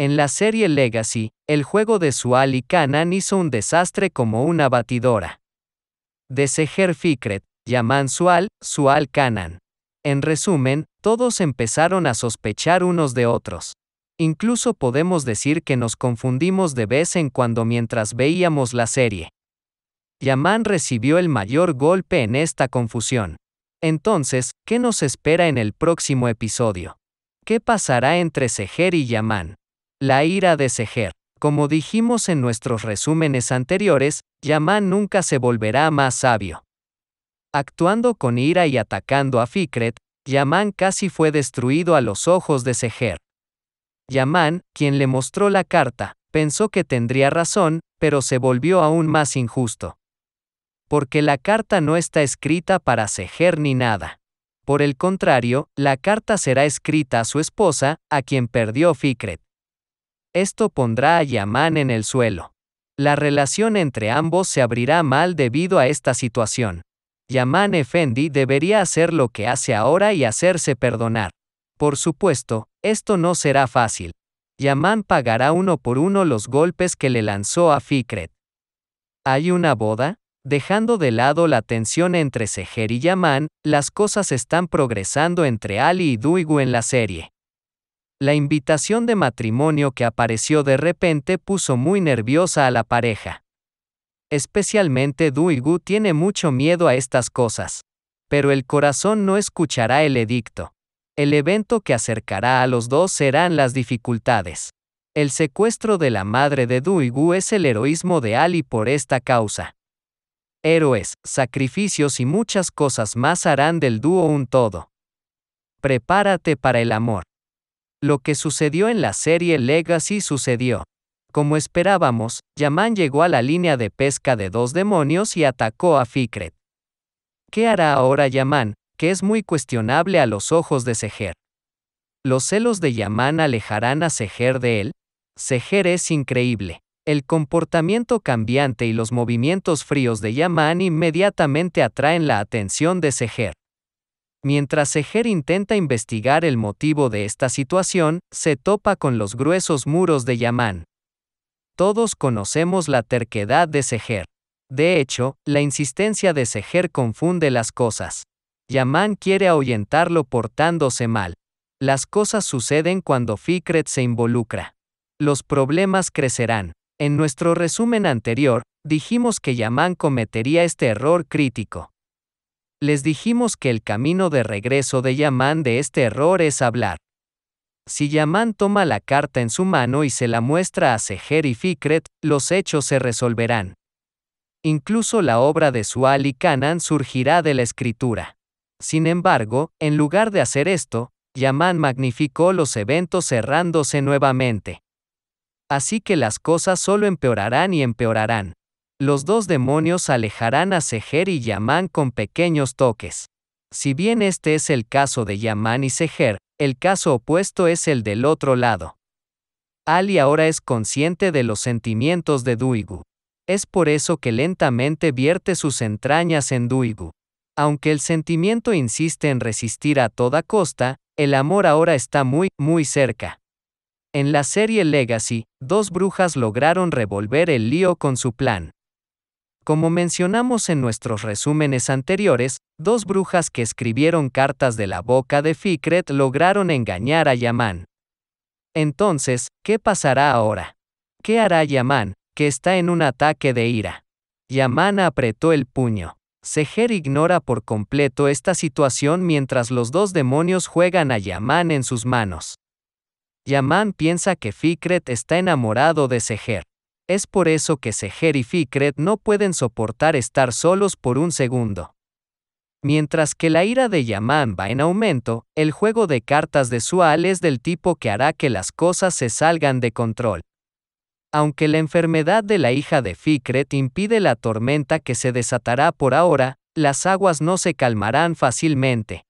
En la serie Legacy, el juego de Sual y Kanan hizo un desastre como una batidora. De Seher Fikret, Yaman Sual, Sual Kanan. En resumen, todos empezaron a sospechar unos de otros. Incluso podemos decir que nos confundimos de vez en cuando mientras veíamos la serie. Yaman recibió el mayor golpe en esta confusión. Entonces, ¿qué nos espera en el próximo episodio? ¿Qué pasará entre Seher y Yaman? La ira de Sejer. Como dijimos en nuestros resúmenes anteriores, Yamán nunca se volverá más sabio. Actuando con ira y atacando a Fikret, Yamán casi fue destruido a los ojos de Sejer. Yamán, quien le mostró la carta, pensó que tendría razón, pero se volvió aún más injusto. Porque la carta no está escrita para Sejer ni nada. Por el contrario, la carta será escrita a su esposa, a quien perdió Fikret. Esto pondrá a Yaman en el suelo. La relación entre ambos se abrirá mal debido a esta situación. Yaman Efendi debería hacer lo que hace ahora y hacerse perdonar. Por supuesto, esto no será fácil. Yaman pagará uno por uno los golpes que le lanzó a Fikret. ¿Hay una boda? Dejando de lado la tensión entre Seher y Yaman, las cosas están progresando entre Ali y Duigu en la serie. La invitación de matrimonio que apareció de repente puso muy nerviosa a la pareja. Especialmente Duigu tiene mucho miedo a estas cosas. Pero el corazón no escuchará el edicto. El evento que acercará a los dos serán las dificultades. El secuestro de la madre de Duigu es el heroísmo de Ali por esta causa. Héroes, sacrificios y muchas cosas más harán del dúo un todo. Prepárate para el amor. Lo que sucedió en la serie Legacy sucedió. Como esperábamos, Yaman llegó a la línea de pesca de dos demonios y atacó a Fikret. ¿Qué hará ahora Yaman, que es muy cuestionable a los ojos de Seher? ¿Los celos de Yaman alejarán a Seher de él? Seher es increíble. El comportamiento cambiante y los movimientos fríos de Yaman inmediatamente atraen la atención de Seher. Mientras Seher intenta investigar el motivo de esta situación, se topa con los gruesos muros de Yamán. Todos conocemos la terquedad de Seher. De hecho, la insistencia de Seher confunde las cosas. Yamán quiere ahuyentarlo portándose mal. Las cosas suceden cuando Fikret se involucra. Los problemas crecerán. En nuestro resumen anterior, dijimos que Yamán cometería este error crítico. Les dijimos que el camino de regreso de Yamán de este error es hablar. Si Yamán toma la carta en su mano y se la muestra a Seher y Fikret, los hechos se resolverán. Incluso la obra de Sual y Canan surgirá de la escritura. Sin embargo, en lugar de hacer esto, Yamán magnificó los eventos cerrándose nuevamente. Así que las cosas solo empeorarán y empeorarán. Los dos demonios alejarán a Seher y Yamán con pequeños toques. Si bien este es el caso de Yamán y Seher, el caso opuesto es el del otro lado. Ali ahora es consciente de los sentimientos de Duigu. Es por eso que lentamente vierte sus entrañas en Duigu. Aunque el sentimiento insiste en resistir a toda costa, el amor ahora está muy, muy cerca. En la serie Legacy, dos brujas lograron revolver el lío con su plan. Como mencionamos en nuestros resúmenes anteriores, dos brujas que escribieron cartas de la boca de Fikret lograron engañar a Yaman. Entonces, ¿qué pasará ahora? ¿Qué hará Yaman, que está en un ataque de ira? Yaman apretó el puño. Seher ignora por completo esta situación mientras los dos demonios juegan a Yaman en sus manos. Yaman piensa que Fikret está enamorado de Seher. Es por eso que Seger y Fikret no pueden soportar estar solos por un segundo. Mientras que la ira de Yaman va en aumento, el juego de cartas de Sual es del tipo que hará que las cosas se salgan de control. Aunque la enfermedad de la hija de Fikret impide la tormenta que se desatará por ahora, las aguas no se calmarán fácilmente.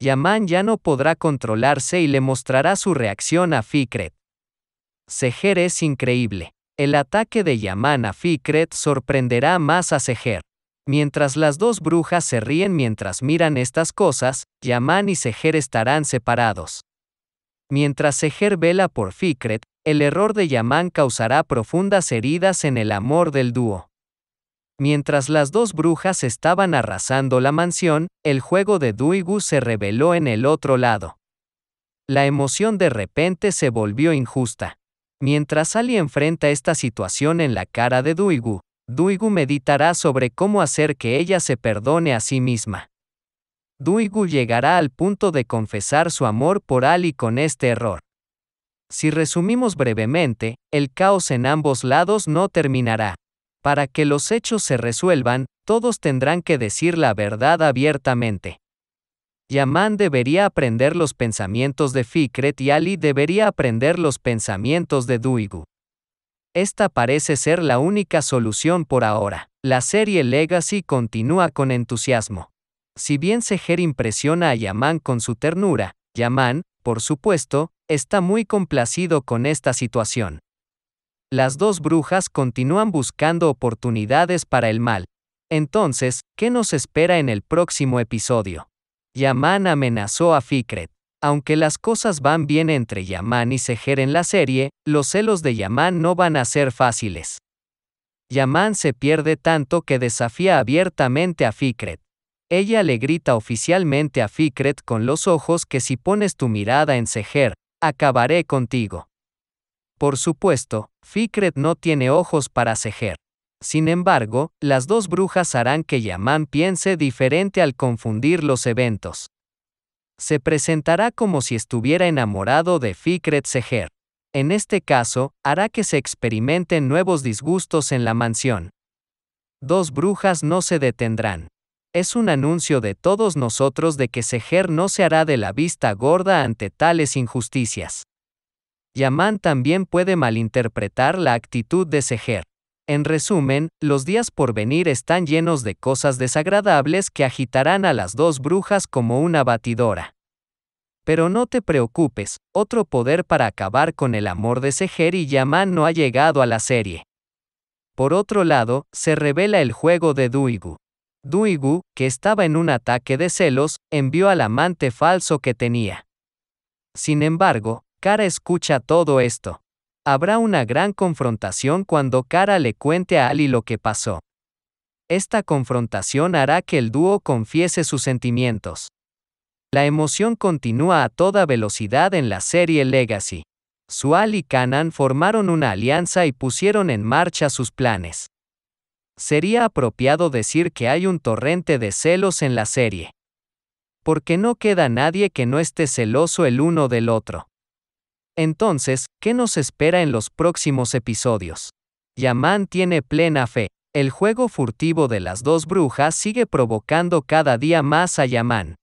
Yaman ya no podrá controlarse y le mostrará su reacción a Fikret. Seger es increíble. El ataque de Yaman a Fikret sorprenderá más a Seher. Mientras las dos brujas se ríen mientras miran estas cosas, Yaman y Seher estarán separados. Mientras Seher vela por Fikret, el error de Yaman causará profundas heridas en el amor del dúo. Mientras las dos brujas estaban arrasando la mansión, el juego de Duigu se reveló en el otro lado. La emoción de repente se volvió injusta. Mientras Ali enfrenta esta situación en la cara de Duigu, Duigu meditará sobre cómo hacer que ella se perdone a sí misma. Duigu llegará al punto de confesar su amor por Ali con este error. Si resumimos brevemente, el caos en ambos lados no terminará. Para que los hechos se resuelvan, todos tendrán que decir la verdad abiertamente. Yaman debería aprender los pensamientos de Fikret y Ali debería aprender los pensamientos de Duigu. Esta parece ser la única solución por ahora. La serie Legacy continúa con entusiasmo. Si bien Seher impresiona a Yaman con su ternura, Yaman, por supuesto, está muy complacido con esta situación. Las dos brujas continúan buscando oportunidades para el mal. Entonces, ¿qué nos espera en el próximo episodio? Yaman amenazó a Fikret. Aunque las cosas van bien entre Yaman y Seher en la serie, los celos de Yaman no van a ser fáciles. Yaman se pierde tanto que desafía abiertamente a Fikret. Ella le grita oficialmente a Fikret con los ojos que si pones tu mirada en Seher, acabaré contigo. Por supuesto, Fikret no tiene ojos para Seher. Sin embargo, las dos brujas harán que Yaman piense diferente al confundir los eventos. Se presentará como si estuviera enamorado de Fikret Seher. En este caso, hará que se experimenten nuevos disgustos en la mansión. Dos brujas no se detendrán. Es un anuncio de todos nosotros de que Seher no se hará de la vista gorda ante tales injusticias. Yaman también puede malinterpretar la actitud de Seher. En resumen, los días por venir están llenos de cosas desagradables que agitarán a las dos brujas como una batidora. Pero no te preocupes, otro poder para acabar con el amor de Seher y Yaman no ha llegado a la serie. Por otro lado, se revela el juego de Duigu. Duigu, que estaba en un ataque de celos, envió al amante falso que tenía. Sin embargo, Kara escucha todo esto. Habrá una gran confrontación cuando Cara le cuente a Ali lo que pasó. Esta confrontación hará que el dúo confiese sus sentimientos. La emoción continúa a toda velocidad en la serie Legacy. Sual y Kanan formaron una alianza y pusieron en marcha sus planes. Sería apropiado decir que hay un torrente de celos en la serie. Porque no queda nadie que no esté celoso el uno del otro. Entonces, ¿qué nos espera en los próximos episodios? Yaman tiene plena fe. El juego furtivo de las dos brujas sigue provocando cada día más a Yaman.